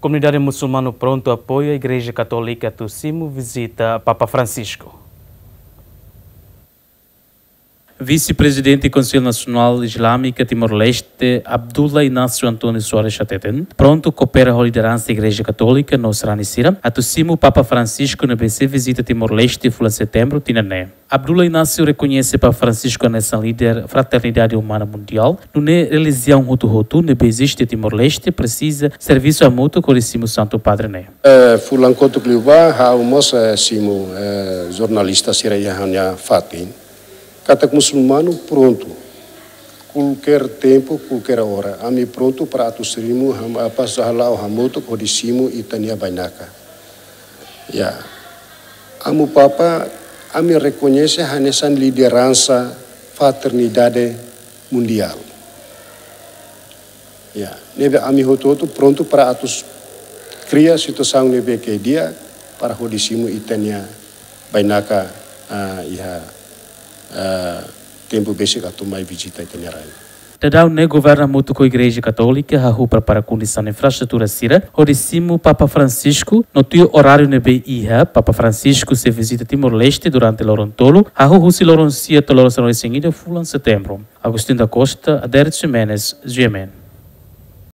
Comunidade muçulmana pronto apoio a Igreja Católica do Simo visita Papa Francisco vice-presidente do Conselho Nacional Islâmico Timor-Leste, Abdullah Inácio Antônio Soares Chateten, pronto coopera a liderança da Igreja Católica no Sranisira, o Papa Francisco na BC visita Timor-Leste em setembro, Tinané. Abdullah Inácio reconhece Papa Francisco a nação líder Fraternidade Humana Mundial, no é religião Hutu-Hutu, no existe Timor-Leste, precisa serviço a muito com o Santo Padre Né. Uh, fulan Kotuk Liuba, ha umosa simo é, jornalista Sirayahanya Fatin. Cata muçulmano pronto, qualquer tempo, qualquer hora. Ami pronto para atusrimu ham apa sahalau hamutuk hodisimu itania e bainaka. Ya. Amu papa, ami reconhece hanesan liderança fraternidade mundial. Ya, nebe ami hototo pronto para atus cria situação nebe que dia para hodisimu itania e bainaka, Ya. E Ah, tempo beche gato mai visita itinerante. Tadau ne governa muito com a Igreja Católica, a rua para a condição de infraestrutura sira, orissimo Papa Francisco, no tio horário nebe iha, Papa Francisco se visita Timor-Leste durante Lorontolo, a rua Rusi Loroncia Tolorosa Noisenguida, fulan setembro. Agostinho da Costa, Adérito Jiménez, GMN.